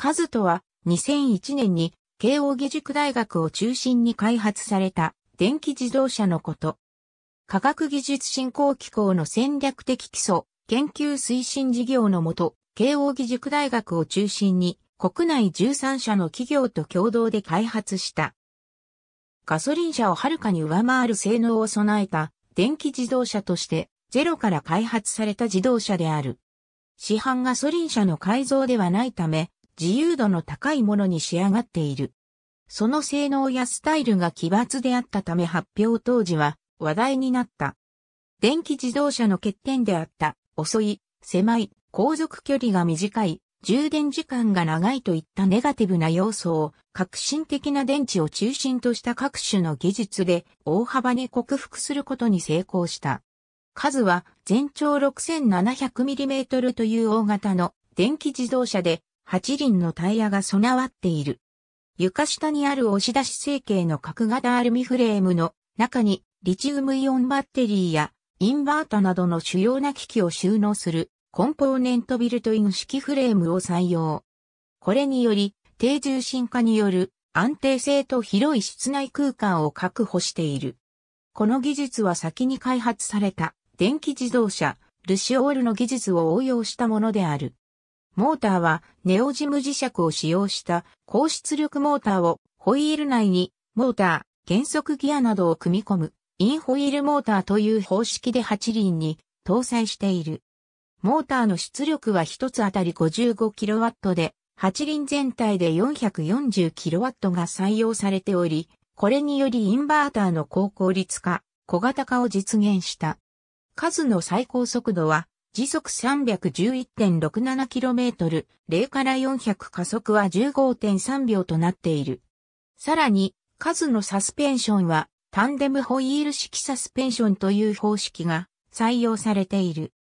カズとは2001年に慶応義塾大学を中心に開発された電気自動車のこと。科学技術振興機構の戦略的基礎研究推進事業のもと、慶応義塾大学を中心に国内13社の企業と共同で開発した。ガソリン車をはるかに上回る性能を備えた電気自動車としてゼロから開発された自動車である。市販ガソリン車の改造ではないため、自由度の高いものに仕上がっている。その性能やスタイルが奇抜であったため発表当時は話題になった。電気自動車の欠点であった遅い、狭い、航続距離が短い、充電時間が長いといったネガティブな要素を革新的な電池を中心とした各種の技術で大幅に克服することに成功した。数は全長 6700mm という大型の電気自動車で8輪のタイヤが備わっている。床下にある押し出し成形の角型アルミフレームの中にリチウムイオンバッテリーやインバータなどの主要な機器を収納するコンポーネントビルトイン式フレームを採用。これにより低重心化による安定性と広い室内空間を確保している。この技術は先に開発された電気自動車ルシオールの技術を応用したものである。モーターはネオジム磁石を使用した高出力モーターをホイール内にモーター、減速ギアなどを組み込むインホイールモーターという方式で8輪に搭載している。モーターの出力は1つあたり 55kW で、8輪全体で 440kW が採用されており、これによりインバーターの高効率化、小型化を実現した。数の最高速度は時速 311.67km、0から400加速は15.3秒となっている。さらに、数のサスペンションは、タンデムホイール式サスペンションという方式が採用されている。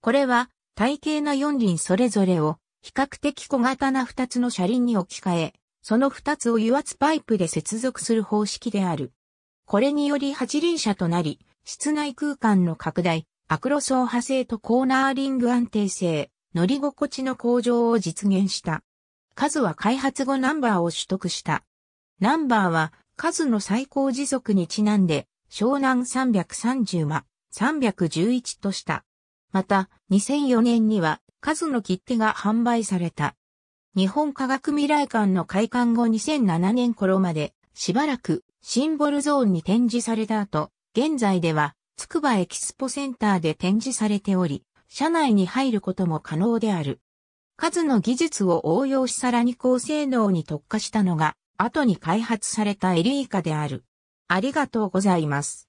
これは、体型な4輪それぞれを、比較的小型な2つの車輪に置き換え、その2つを油圧パイプで接続する方式である。これにより8輪車となり、室内空間の拡大、アクロ走破性とコーナーリング安定性、乗り心地の向上を実現した。数は開発後ナンバーを取得した。ナンバーは数の最高時速にちなんで、湘南330マ、311とした。また、2004年には数の切手が販売された。日本科学未来館の開館後2007年頃まで、しばらくシンボルゾーンに展示された後、現在ではつくばエキスポセンターで展示されており、社内に入ることも可能である。数の技術を応用しさらに高性能に特化したのが、後に開発されたエリーカである。ありがとうございます。